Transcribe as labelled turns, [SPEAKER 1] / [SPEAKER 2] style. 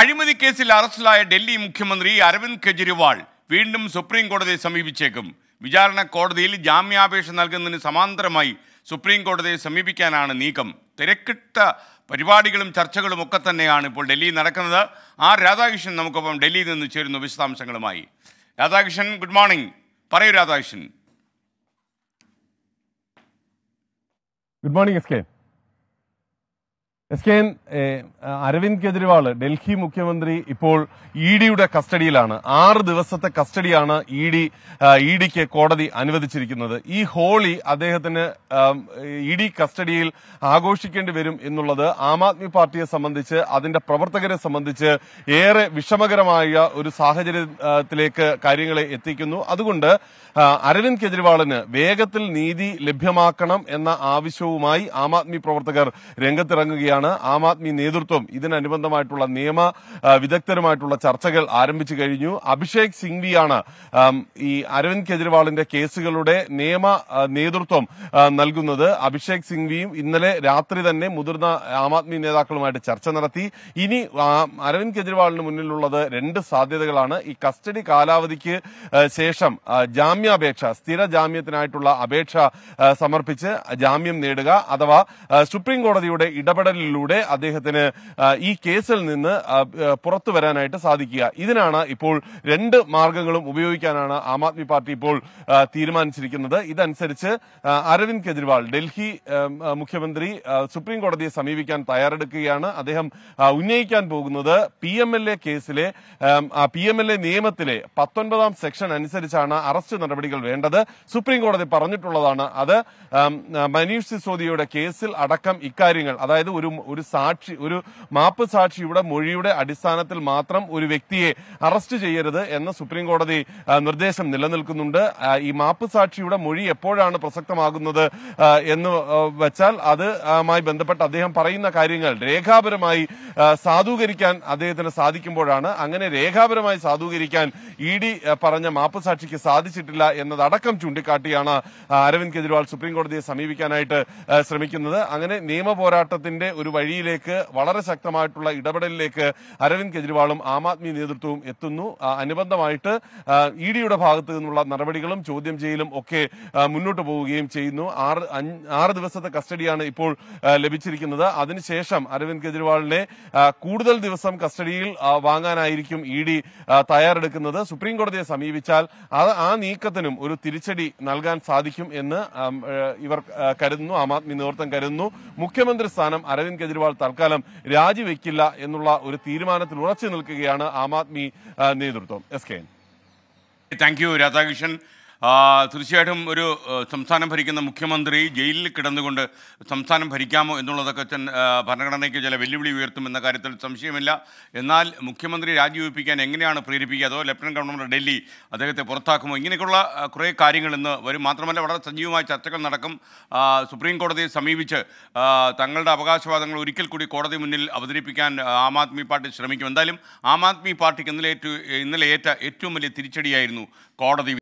[SPEAKER 1] അഴിമതി കേസിൽ അറസ്റ്റിലായ ഡൽഹി മുഖ്യമന്ത്രി അരവിന്ദ് കെജ്രിവാൾ വീണ്ടും സുപ്രീം കോടതിയെ സമീപിച്ചേക്കും വിചാരണ കോടതിയിൽ ജാമ്യാപേക്ഷ നൽകുന്നതിന് സമാന്തരമായി സുപ്രീം കോടതിയെ സമീപിക്കാനാണ് നീക്കം തിരക്കിട്ട പരിപാടികളും ചർച്ചകളും ഒക്കെ തന്നെയാണ് ഇപ്പോൾ ഡൽഹിയിൽ നടക്കുന്നത് ആ രാധാകൃഷ്ണൻ നമുക്കൊപ്പം ഡൽഹിയിൽ നിന്ന് ചേരുന്നു വിശദാംശങ്ങളുമായി രാധാകൃഷ്ണൻ ഗുഡ് മോർണിംഗ് പറയൂ Radhakrishnan
[SPEAKER 2] good morning S K S K N Arvind Kejriwal Delhi മുഖ്യമന്ത്രി ഇപ്പോൾ ഇ ഡിയുടെ കസ്റ്റഡിയിലാണ് ആറ് ദിവസത്തെ കസ്റ്റഡിയാണ് ഇ ഡി ഇ ഡിക്ക് കോടതി അനുവദിച്ചിരിക്കുന്നത് ഈ ഹോളി അദ്ദേഹത്തിന് ഇ ഡി കസ്റ്റഡിയിൽ ആഘോഷിക്കേണ്ടി വരും എന്നുള്ളത് ആം ആദ്മി പാർട്ടിയെ സംബന്ധിച്ച് അതിന്റെ പ്രവർത്തകരെ സംബന്ധിച്ച് ഏറെ വിഷമകരമായ ഒരു സാഹചര്യത്തിലേക്ക് കാര്യങ്ങളെ എത്തിക്കുന്നു അതുകൊണ്ട് അരവിന്ദ് കെജ്രിവാളിന് വേഗത്തിൽ നീതി ലഭ്യമാക്കണം എന്ന ആവശ്യവുമായി ആം ആദ്മി പ്രവർത്തകർ രംഗത്തിറങ്ങുകയാണ് തന്നെയാണ് ആം ആദ്മി നേതൃത്വം ഇതിനനുബന്ധമായിട്ടുള്ള നിയമ വിദഗ്ധരുമായിട്ടുള്ള ചർച്ചകൾ ആരംഭിച്ചു കഴിഞ്ഞു അഭിഷേക് സിംഗ്വിയാണ് ഈ അരവിന്ദ് കെജ്രിവാളിന്റെ കേസുകളുടെ നിയമ നേതൃത്വം നൽകുന്നത് അഭിഷേക് സിംഗ്വിയും ഇന്നലെ രാത്രി തന്നെ മുതിർന്ന ആം ആദ്മി നേതാക്കളുമായിട്ട് ചർച്ച നടത്തി ഇനി അരവിന്ദ് കെജ്രിവാളിന് മുന്നിലുള്ളത് രണ്ട് സാധ്യതകളാണ് ഈ കസ്റ്റഡി കാലാവധിക്ക് ശേഷം ജാമ്യാപേക്ഷ സ്ഥിര ജാമ്യത്തിനായിട്ടുള്ള അപേക്ഷ സമർപ്പിച്ച് ജാമ്യം നേടുക അഥവാ സുപ്രീം കോടതിയുടെ ഇടപെടലിൽ ഇടപെടലിലൂടെ അദ്ദേഹത്തിന് ഈ കേസിൽ നിന്ന് പുറത്തു വരാനായിട്ട് സാധിക്കുക ഇതിനാണ് ഇപ്പോൾ രണ്ട് മാർഗങ്ങളും ഉപയോഗിക്കാനാണ് ആം ആദ്മി പാർട്ടി ഇപ്പോൾ തീരുമാനിച്ചിരിക്കുന്നത് ഇതനുസരിച്ച് അരവിന്ദ് കെജ്രിവാൾ ഡൽഹി മുഖ്യമന്ത്രി സുപ്രീം കോടതിയെ സമീപിക്കാൻ തയ്യാറെടുക്കുകയാണ് അദ്ദേഹം ഉന്നയിക്കാൻ പോകുന്നത് പി കേസിലെ പി എം നിയമത്തിലെ പത്തൊൻപതാം സെക്ഷൻ അനുസരിച്ചാണ് അറസ്റ്റ് നടപടികൾ വേണ്ടത് സുപ്രീം കോടതി പറഞ്ഞിട്ടുള്ളതാണ് അത് മനീഷ് സിസോദിയയുടെ കേസിൽ അടക്കം ഇക്കാര്യങ്ങൾ അതായത് ഒരു ഒരു സാക്ഷി ഒരു മാപ്പ് സാക്ഷിയുടെ മൊഴിയുടെ അടിസ്ഥാനത്തിൽ മാത്രം ഒരു വ്യക്തിയെ അറസ്റ്റ് ചെയ്യരുത് എന്ന സുപ്രീം കോടതി നിർദ്ദേശം നിലനിൽക്കുന്നുണ്ട് ഈ മാപ്പ് സാക്ഷിയുടെ മൊഴി എപ്പോഴാണ് പ്രസക്തമാകുന്നത് എന്ന് വെച്ചാൽ അതുമായി ബന്ധപ്പെട്ട് അദ്ദേഹം പറയുന്ന കാര്യങ്ങൾ രേഖാപരമായി സാധൂകരിക്കാൻ അദ്ദേഹത്തിന് സാധിക്കുമ്പോഴാണ് അങ്ങനെ രേഖാപരമായി സാധൂകരിക്കാൻ ഇ ഡി പറഞ്ഞ മാപ്പ് സാക്ഷിക്ക് സാധിച്ചിട്ടില്ല എന്നതടക്കം ചൂണ്ടിക്കാട്ടിയാണ് അരവിന്ദ് കെജ്രിവാൾ സുപ്രീം കോടതിയെ സമീപിക്കാനായിട്ട് ശ്രമിക്കുന്നത് അങ്ങനെ നിയമപോരാട്ടത്തിന്റെ ഒരു ഒരു വഴിയിലേക്ക് വളരെ ശക്തമായിട്ടുള്ള ഇടപെടലിലേക്ക് അരവിന്ദ് കെജ്രിവാളും ആം ആദ്മി നേതൃത്വവും എത്തുന്നു അനുബന്ധമായിട്ട് ഇ ഡിയുടെ ഭാഗത്തു നിന്നുള്ള നടപടികളും ചോദ്യം ചെയ്യലും ഒക്കെ മുന്നോട്ട് പോവുകയും ചെയ്യുന്നു ആറ് ആറ് ദിവസത്തെ കസ്റ്റഡിയാണ് ഇപ്പോൾ ലഭിച്ചിരിക്കുന്നത് അതിനുശേഷം അരവിന്ദ് കെജ്രിവാളിനെ കൂടുതൽ ദിവസം കസ്റ്റഡിയിൽ വാങ്ങാനായിരിക്കും ഇ ഡി തയ്യാറെടുക്കുന്നത് സുപ്രീംകോടതിയെ സമീപിച്ചാൽ ആ നീക്കത്തിനും ഒരു തിരിച്ചടി നൽകാൻ സാധിക്കും എന്ന് ഇവർ കരുതുന്നു ആം ആദ്മി നേതൃത്വം കരുതുന്നു മുഖ്യമന്ത്രി സ്ഥാനം അരവിന്ദ് അരവിന്ദ് കെജ്രിവാൾ തൽക്കാലം രാജിവെക്കില്ല എന്നുള്ള ഒരു തീരുമാനത്തിൽ ഉറച്ചു നിൽക്കുകയാണ് ആം ആദ്മി നേതൃത്വം S K thank you Radhakrishnan
[SPEAKER 1] തീർച്ചയായിട്ടും ഒരു സംസ്ഥാനം ഭരിക്കുന്ന മുഖ്യമന്ത്രി ജയിലിൽ കിടന്നുകൊണ്ട് സംസ്ഥാനം ഭരിക്കാമോ എന്നുള്ളതൊക്കെ ഭരണഘടനയ്ക്ക് ചില വെല്ലുവിളി ഉയർത്തുമെന്ന കാര്യത്തിൽ സംശയമില്ല എന്നാൽ മുഖ്യമന്ത്രി രാജിവെപ്പിക്കാൻ എങ്ങനെയാണ് പ്രേരിപ്പിക്കുക അതോ ലഫ്റ്റനൻറ്റ് ഗവർണർ ഡൽഹി അദ്ദേഹത്തെ പുറത്താക്കുമോ ഇങ്ങനെയൊക്കെയുള്ള കുറേ കാര്യങ്ങൾ ഇന്ന് വരും മാത്രമല്ല വളരെ സജീവമായ ചർച്ചകൾ നടക്കും സുപ്രീം കോടതിയെ സമീപിച്ച് തങ്ങളുടെ അവകാശവാദങ്ങൾ ഒരിക്കൽ കൂടി കോടതി മുന്നിൽ അവതരിപ്പിക്കാൻ ആം ആദ്മി പാർട്ടി ശ്രമിക്കും എന്തായാലും ആം ആദ്മി പാർട്ടിക്ക് ഇന്നലെ ഏറ്റവും ഇന്നലെ ഏറ്റ ഏറ്റവും വലിയ തിരിച്ചടിയായിരുന്നു കോടതി